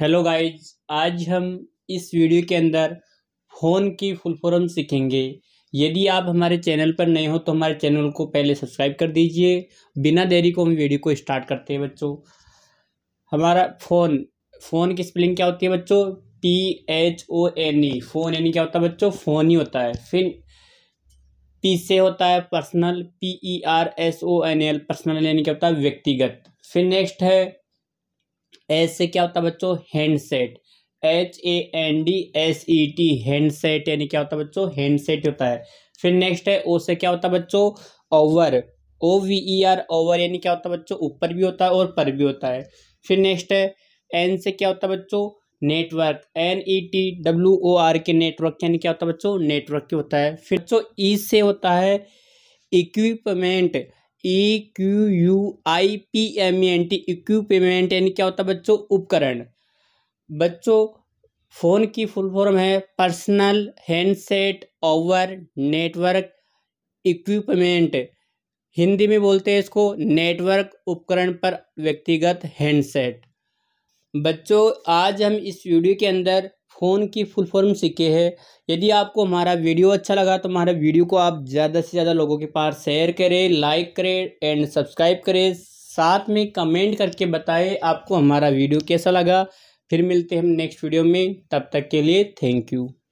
hello guys आज हम इस वीडियो के अंदर फ़ोन की फुल फॉर्म सीखेंगे यदि आप हमारे चैनल पर नए हो तो हमारे चैनल को पहले सब्सक्राइब कर दीजिए बिना देरी को हम वीडियो को स्टार्ट करते हैं बच्चों हमारा फ़ोन फ़ोन की स्पेलिंग क्या होती है बच्चों P H O N E phone यानी क्या होता है बच्चों फ़ोन ही होता है फिर पी से होता है personal P E R S O N L personal यानी क्या होता है व्यक्तिगत फिर नेक्स्ट है एस से क्या होता है बच्चों handset H A N D S E T handset यानी क्या होता है बच्चों हैंडसेट होता है फिर नेक्स्ट है ओ से क्या होता है बच्चों over O V E R over यानी क्या होता है बच्चों ऊपर भी होता है और पर भी होता है फिर नेक्स्ट है एन से क्या होता है बच्चों network N E T W O R K network यानी क्या होता है बच्चों नेटवर्क होता है फिर बच्चों ई e से होता है equipment E Q U I P M E N T equipment यानी क्या होता है बच्चों उपकरण बच्चों फ़ोन की फुल फॉर्म है personal handset over network equipment Hindi में बोलते हैं इसको नेटवर्क उपकरण पर व्यक्तिगत हैंडसेट बच्चों आज हम इस वीडियो के अंदर फ़ोन की फुल फॉर्म सीखे है यदि आपको हमारा वीडियो अच्छा लगा तो हमारा वीडियो को आप ज़्यादा से ज़्यादा लोगों के पास शेयर करें लाइक करें एंड सब्सक्राइब करें साथ में कमेंट करके बताएं आपको हमारा वीडियो कैसा लगा फिर मिलते हैं हम नेक्स्ट वीडियो में तब तक के लिए थैंक यू